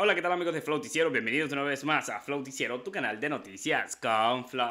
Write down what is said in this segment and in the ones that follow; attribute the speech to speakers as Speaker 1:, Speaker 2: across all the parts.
Speaker 1: Hola, ¿qué tal amigos de flauticiero Bienvenidos una vez más a Floticiero, tu canal de noticias con Flow.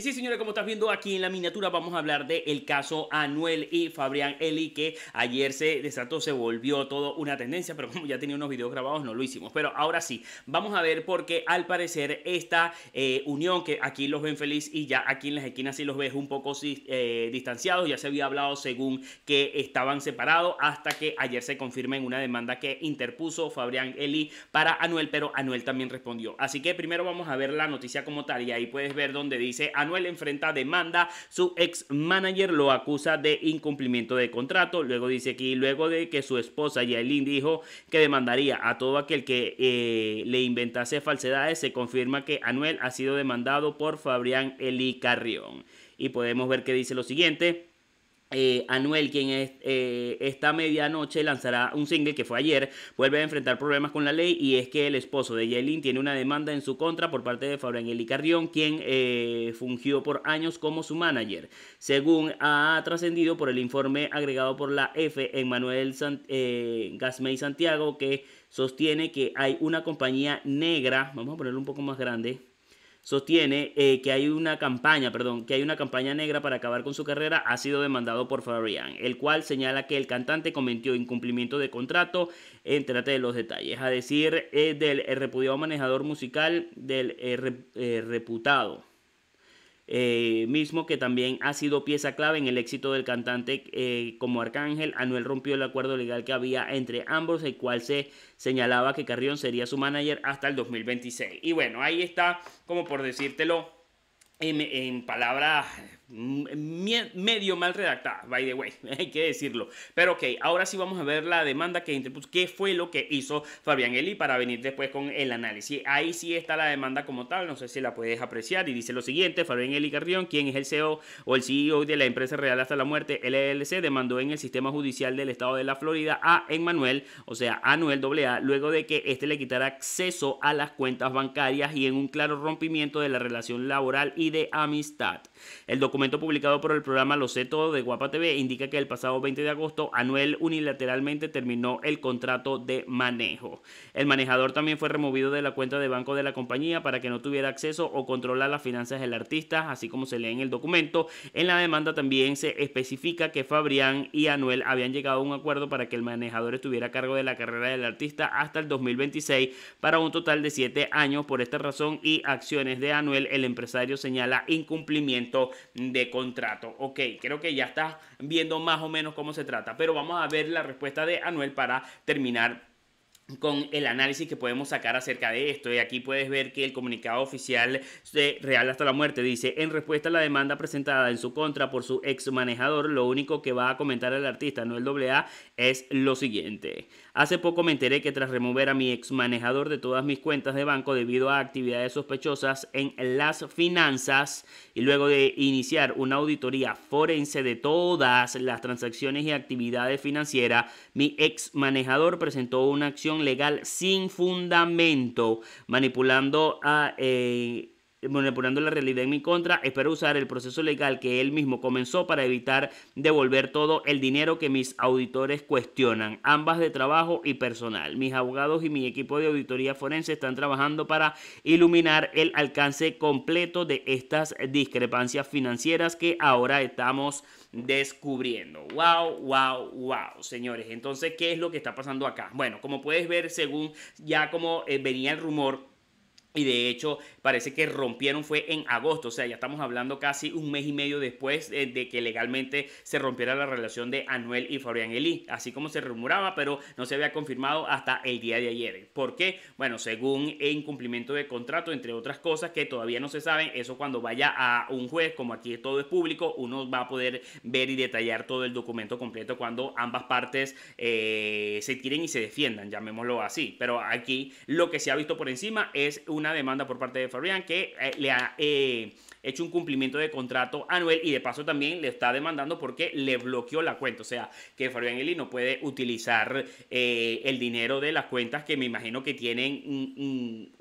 Speaker 1: sí, señores, como estás viendo aquí en la miniatura, vamos a hablar del el caso Anuel y Fabrián Eli, que ayer se desató, se volvió todo una tendencia, pero como ya tenía unos videos grabados, no lo hicimos. Pero ahora sí, vamos a ver por qué al parecer esta eh, unión, que aquí los ven feliz y ya aquí en las esquinas sí los ves un poco eh, distanciados, ya se había hablado según que estaban separados, hasta que ayer se confirma en una demanda que interpuso Fabrián Eli para Anuel, pero Anuel también respondió. Así que primero vamos a ver la noticia como tal y ahí puedes ver donde dice Anuel Anuel enfrenta demanda. Su ex manager lo acusa de incumplimiento de contrato. Luego dice aquí, luego de que su esposa Yaelin dijo que demandaría a todo aquel que eh, le inventase falsedades, se confirma que Anuel ha sido demandado por Fabrián Eli Carrión. Y podemos ver que dice lo siguiente. Eh, Anuel, quien es, eh, esta medianoche lanzará un single que fue ayer, vuelve a enfrentar problemas con la ley y es que el esposo de Yaelin tiene una demanda en su contra por parte de Fabrián Carrión, quien eh, fungió por años como su manager. Según ha trascendido por el informe agregado por la F, En Manuel eh, Gasmey Santiago, que sostiene que hay una compañía negra, vamos a ponerlo un poco más grande, sostiene eh, que hay una campaña, perdón, que hay una campaña negra para acabar con su carrera, ha sido demandado por Fabrián, el cual señala que el cantante cometió incumplimiento de contrato, entrate de los detalles, a decir eh, del eh, repudiado manejador musical del reputado eh, mismo que también ha sido pieza clave en el éxito del cantante eh, como Arcángel. Anuel rompió el acuerdo legal que había entre ambos, el cual se señalaba que Carrión sería su manager hasta el 2026. Y bueno, ahí está, como por decírtelo, en, en palabras medio mal redactada, by the way, hay que decirlo. Pero ok, ahora sí vamos a ver la demanda que interpuso, qué fue lo que hizo Fabián Eli para venir después con el análisis. Ahí sí está la demanda como tal, no sé si la puedes apreciar y dice lo siguiente, Fabián Eli Carrión, quien es el CEO o el CEO de la empresa Real hasta la muerte, LLC, demandó en el sistema judicial del estado de la Florida a Emmanuel, o sea, a Anuel AA, luego de que este le quitara acceso a las cuentas bancarias y en un claro rompimiento de la relación laboral y de amistad. El documento documento publicado por el programa Lo sé todo de Guapa TV indica que el pasado 20 de agosto Anuel unilateralmente terminó el contrato de manejo. El manejador también fue removido de la cuenta de banco de la compañía para que no tuviera acceso o a las finanzas del artista, así como se lee en el documento. En la demanda también se especifica que Fabrián y Anuel habían llegado a un acuerdo para que el manejador estuviera a cargo de la carrera del artista hasta el 2026 para un total de siete años. Por esta razón y acciones de Anuel, el empresario señala incumplimiento de contrato. Ok, creo que ya estás viendo más o menos cómo se trata, pero vamos a ver la respuesta de Anuel para terminar con el análisis que podemos sacar acerca de esto. Y aquí puedes ver que el comunicado oficial de Real hasta la muerte dice, en respuesta a la demanda presentada en su contra por su ex manejador, lo único que va a comentar el artista No el doble A es lo siguiente. Hace poco me enteré que tras remover a mi ex manejador de todas mis cuentas de banco debido a actividades sospechosas en las finanzas y luego de iniciar una auditoría forense de todas las transacciones y actividades financieras, mi ex manejador presentó una acción legal sin fundamento, manipulando a, eh, manipulando la realidad en mi contra, espero usar el proceso legal que él mismo comenzó para evitar devolver todo el dinero que mis auditores cuestionan, ambas de trabajo y personal. Mis abogados y mi equipo de auditoría forense están trabajando para iluminar el alcance completo de estas discrepancias financieras que ahora estamos descubriendo. Wow, wow, wow, señores. Entonces, ¿qué es lo que está pasando acá? Bueno, como puedes ver, según ya como eh, venía el rumor, y de hecho, parece que rompieron fue en agosto, o sea, ya estamos hablando casi un mes y medio después eh, de, que legalmente se rompiera la relación de Anuel y Fabián Elí, así como se rumoraba, pero no se había confirmado hasta el día de ayer. ¿Por qué? Bueno, según incumplimiento de contrato, entre otras cosas que todavía no se saben, eso cuando vaya a un juez, como aquí todo es público, uno va a poder ver y detallar todo el documento completo cuando ambas partes eh, se tiren y se defiendan, llamémoslo así. Pero aquí lo que se ha visto por encima es una demanda por parte de Fabián que eh, le ha eh, hecho un cumplimiento de contrato Anuel y de paso también le está demandando porque le bloqueó la cuenta. O sea, que Fabián Eli no puede utilizar eh, el dinero de las cuentas que me imagino que tienen mm,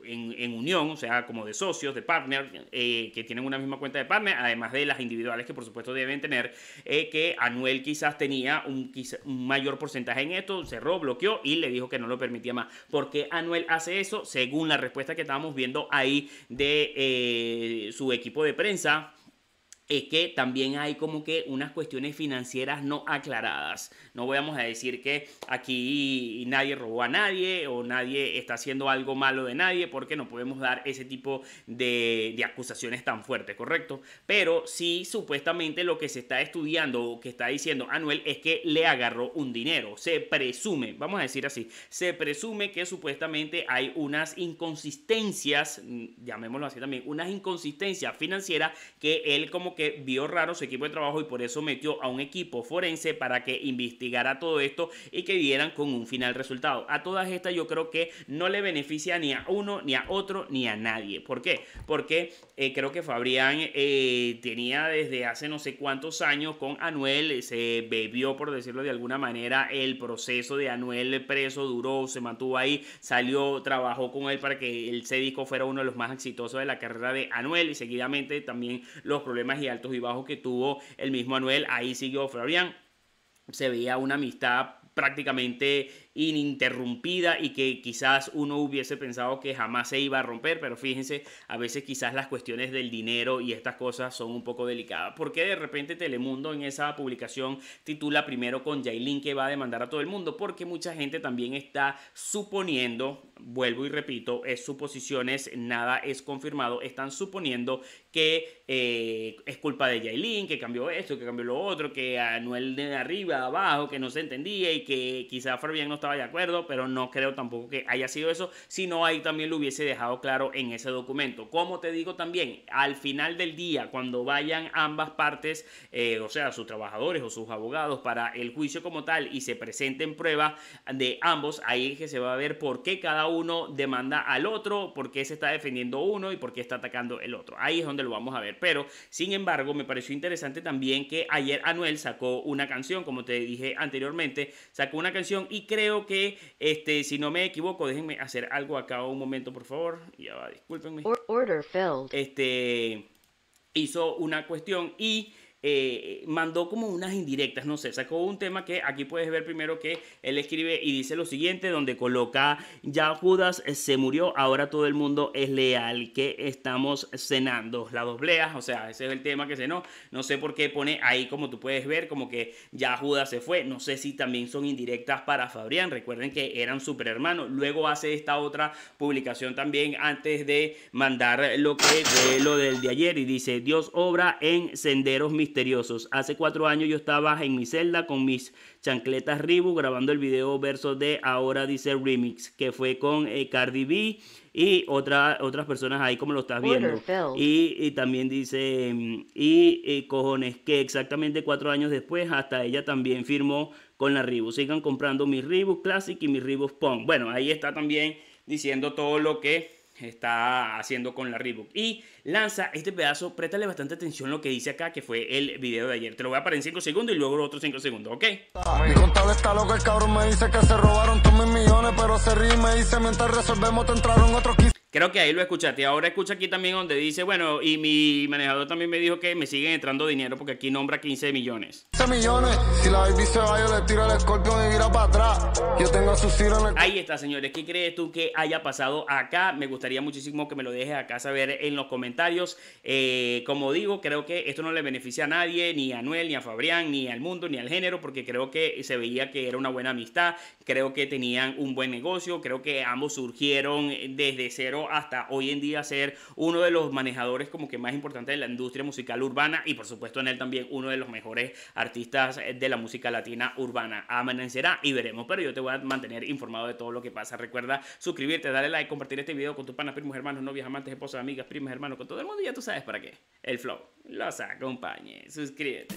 Speaker 1: mm, en, unión, o sea, como de socios, de partners, que tienen una misma cuenta de partner, además de las individuales que por supuesto deben tener, que Anuel quizás tenía un, mayor porcentaje en esto, cerró, bloqueó y le dijo que no lo permitía más. porque Anuel hace eso? Según la respuesta que estábamos viendo ahí de eh, su equipo de prensa es que también hay como que unas cuestiones financieras no aclaradas. No vamos a decir que aquí nadie robó a nadie o nadie está haciendo algo malo de nadie porque no podemos dar ese tipo de, de acusaciones tan fuertes, ¿correcto? Pero sí, supuestamente lo que se está estudiando o que está diciendo Anuel es que le agarró un dinero. Se presume, vamos a decir así, se presume que supuestamente hay unas inconsistencias, mm, llamémoslo así también, unas inconsistencias financieras que él como que que vio raro su equipo de trabajo y por eso metió a un equipo forense para que investigara todo esto y que dieran con un final resultado. A todas estas yo creo que no le beneficia ni a uno, ni a otro, ni a nadie. ¿Por qué? Porque eh, creo que Fabrián eh, tenía desde hace no sé cuántos años con Anuel, se bebió, por decirlo de alguna manera, el proceso de Anuel preso, duró, se mantuvo ahí, salió, trabajó con él para que el disco fuera uno de los más exitosos de la carrera de Anuel y seguidamente también los problemas y altos y bajos que tuvo el mismo Anuel, ahí siguió Florian, se veía una amistad prácticamente ininterrumpida y que quizás uno hubiese pensado que jamás se iba a romper, pero fíjense, a veces quizás las cuestiones del dinero y estas cosas son un poco delicadas. porque de repente Telemundo en esa publicación titula primero con Jailin que va a demandar a todo el mundo? Porque mucha gente también está suponiendo, vuelvo y repito, es suposiciones, nada es confirmado, están suponiendo que eh, es culpa de Jailin, que cambió esto, que cambió lo otro, que Anuel de arriba, abajo, que no se entendía y que quizás Fabián no estaba de acuerdo, pero no creo tampoco que haya sido eso, sino ahí también lo hubiese dejado claro en ese documento. Como te digo también, al final del día, cuando vayan ambas partes, eh, o sea, sus trabajadores o sus abogados para el juicio como tal y se presenten pruebas de ambos, ahí es que se va a ver por qué cada uno demanda al otro, por qué se está defendiendo uno y por qué está atacando el otro. Ahí es donde lo vamos a ver. Pero, sin embargo, me pareció interesante también que ayer Anuel sacó una canción, como te dije anteriormente, sacó una canción y creo que, este, si no me equivoco, déjenme hacer algo acá un momento, por favor. Ya va, discúlpenme. Este, hizo una cuestión y eh, mandó como unas indirectas, no sé, sacó un tema que aquí puedes ver primero que él escribe y dice lo siguiente, donde coloca, ya Judas eh, se murió, ahora todo el mundo es leal, que estamos cenando, la doblea, o sea, ese es el tema que se no, no sé por qué pone ahí como tú puedes ver, como que ya Judas se fue, no sé si también son indirectas para Fabrián, recuerden que eran super luego hace esta otra publicación también antes de mandar lo que fue lo del de ayer y dice, Dios obra en senderos mis misteriosos. Hace cuatro años yo estaba en mi celda con mis chancletas Ribu grabando el video verso de Ahora Dice Remix, que fue con eh, Cardi B y otras personas ahí como lo estás viendo. Y, también dice, mm, y, eh, cojones, que exactamente cuatro años después hasta ella también firmó con la Ribu Sigan comprando mis Ribu Classic y mis Ribu Pong Bueno, ahí está también diciendo todo lo que está haciendo con la Reebok. Y lanza este pedazo, préstale bastante atención lo que dice acá, que fue el video de ayer. Te lo voy a parar en 5 segundos y luego los otros 5 segundos, ¿ok? Mi contable está loco, el cabrón me dice que se robaron todos mis millones, pero se ríe y me dice mientras resolvemos te entraron otros 15. Creo que ahí lo escuchaste. Ahora escucha aquí también donde dice, bueno, y mi manejador también me dijo que me siguen entrando dinero porque aquí nombra 15 millones. 15 millones, si la baby se va, yo le tiro el escorpión y para atrás. Yo tengo su Ahí está, señores. ¿Qué crees tú que haya pasado acá? Me gustaría muchísimo que me lo dejes acá saber en los comentarios. Eh, como digo, creo que esto no le beneficia a nadie, ni a Noel, ni a Fabrián, ni al mundo, ni al género, porque creo que se veía que era una buena amistad, creo que tenían un buen negocio, creo que ambos surgieron desde cero hasta hoy en día ser uno de los manejadores como que más importantes de la industria musical urbana y por supuesto en él también uno de los mejores artistas eh, de la música latina urbana. Amanecerá y veremos, pero yo te voy a mantener informado de todo lo que pasa. Recuerda suscribirte, darle like, compartir este video con tus panas, primos, hermanos, novias, amantes, esposas, amigas, primas, hermanos, con todo el mundo y ya tú sabes para qué. El flow los acompañe. Suscríbete.